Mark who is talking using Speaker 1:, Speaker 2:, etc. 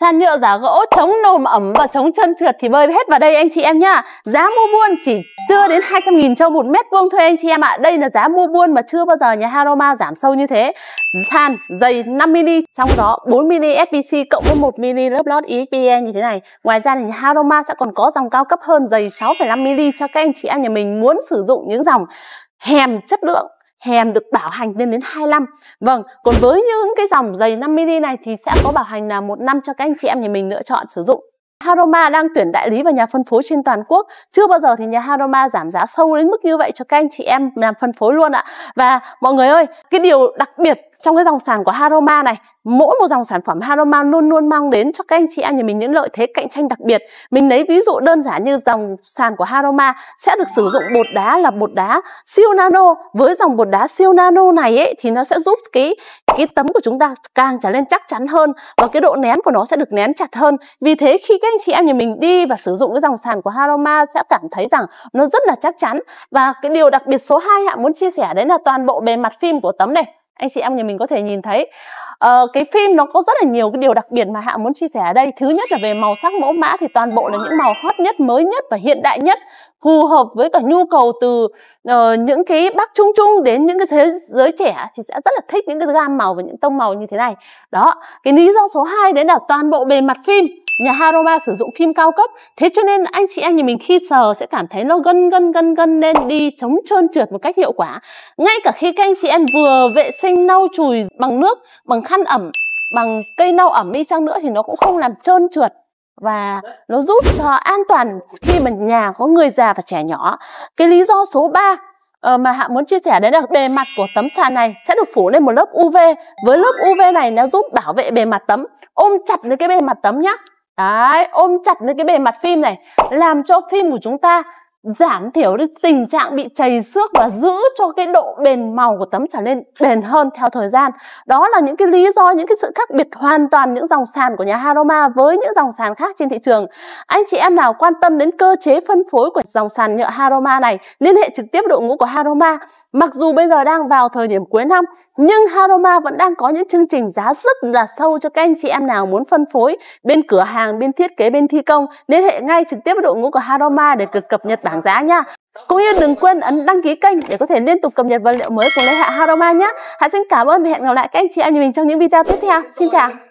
Speaker 1: Sàn nhựa giả gỗ chống nồm ẩm và chống chân trượt thì bơi hết vào đây anh chị em nhá. Giá mua buôn chỉ chưa đến 200 nghìn cho một mét vuông thôi anh chị em ạ. À. Đây là giá mua buôn mà chưa bao giờ nhà Haroma giảm sâu như thế. Than dày 5 mini, trong đó 4 mini SPC cộng với 1 mini lớp lót EXPE như thế này. Ngoài ra thì nhà Haroma sẽ còn có dòng cao cấp hơn dày 6,5 mini cho các anh chị em nhà mình muốn sử dụng những dòng hèm chất lượng hèm được bảo hành lên đến năm. vâng còn với những cái dòng giày 5mm này thì sẽ có bảo hành là một năm cho các anh chị em nhà mình lựa chọn sử dụng Haroma đang tuyển đại lý và nhà phân phối trên toàn quốc. Chưa bao giờ thì nhà Haroma giảm giá sâu đến mức như vậy cho các anh chị em làm phân phối luôn ạ. Và mọi người ơi, cái điều đặc biệt trong cái dòng sản của Haroma này mỗi một dòng sản phẩm Haroma luôn luôn mang đến cho các anh chị em nhà mình những lợi thế cạnh tranh đặc biệt mình lấy ví dụ đơn giản như dòng sàn của Haroma sẽ được sử dụng bột đá là bột đá siêu nano với dòng bột đá siêu nano này ấy, thì nó sẽ giúp cái cái tấm của chúng ta càng trở nên chắc chắn hơn và cái độ nén của nó sẽ được nén chặt hơn vì thế khi các các anh chị em nhà mình đi và sử dụng cái dòng sàn của Haroma sẽ cảm thấy rằng nó rất là chắc chắn và cái điều đặc biệt số 2 hạ muốn chia sẻ đấy là toàn bộ bề mặt phim của tấm này anh chị em nhà mình có thể nhìn thấy ờ, cái phim nó có rất là nhiều cái điều đặc biệt mà hạ muốn chia sẻ ở đây thứ nhất là về màu sắc mẫu mã thì toàn bộ là những màu hot nhất mới nhất và hiện đại nhất phù hợp với cả nhu cầu từ uh, những cái bác trung trung đến những cái thế giới trẻ thì sẽ rất là thích những cái gam màu và những tông màu như thế này đó cái lý do số 2 đấy là toàn bộ bề mặt phim nhà Haroma sử dụng phim cao cấp thế cho nên anh chị em nhà mình khi sờ sẽ cảm thấy nó gân gân gân gân lên đi chống trơn trượt một cách hiệu quả ngay cả khi các anh chị em vừa vệ sinh lau chùi bằng nước bằng khăn ẩm bằng cây lau ẩm đi chăng nữa thì nó cũng không làm trơn trượt và nó giúp cho an toàn khi mà nhà có người già và trẻ nhỏ. Cái lý do số 3 ờ, mà Hạ muốn chia sẻ đấy là bề mặt của tấm sàn này sẽ được phủ lên một lớp UV. Với lớp UV này nó giúp bảo vệ bề mặt tấm. Ôm chặt lấy cái bề mặt tấm nhá. Đấy, ôm chặt lên cái bề mặt phim này, làm cho phim của chúng ta giảm thiểu đi tình trạng bị chảy xước và giữ cho cái độ bền màu của tấm trở nên bền hơn theo thời gian. Đó là những cái lý do, những cái sự khác biệt hoàn toàn những dòng sàn của nhà Haroma với những dòng sàn khác trên thị trường. Anh chị em nào quan tâm đến cơ chế phân phối của dòng sàn nhựa Haroma này, liên hệ trực tiếp đội ngũ của Haroma. Mặc dù bây giờ đang vào thời điểm cuối năm, nhưng Haroma vẫn đang có những chương trình giá rất là sâu cho các anh chị em nào muốn phân phối bên cửa hàng, bên thiết kế, bên thi công. Liên hệ ngay trực tiếp đội ngũ của Haroma để cập nhật bản bảng giá nha. Cũng như đừng quên ấn đăng ký kênh để có thể liên tục cập nhật vật liệu mới của Lê Hạ Haroma nhé. Hãy xin cảm ơn và hẹn gặp lại các anh chị em nhà mình trong những video tiếp theo. Xin chào!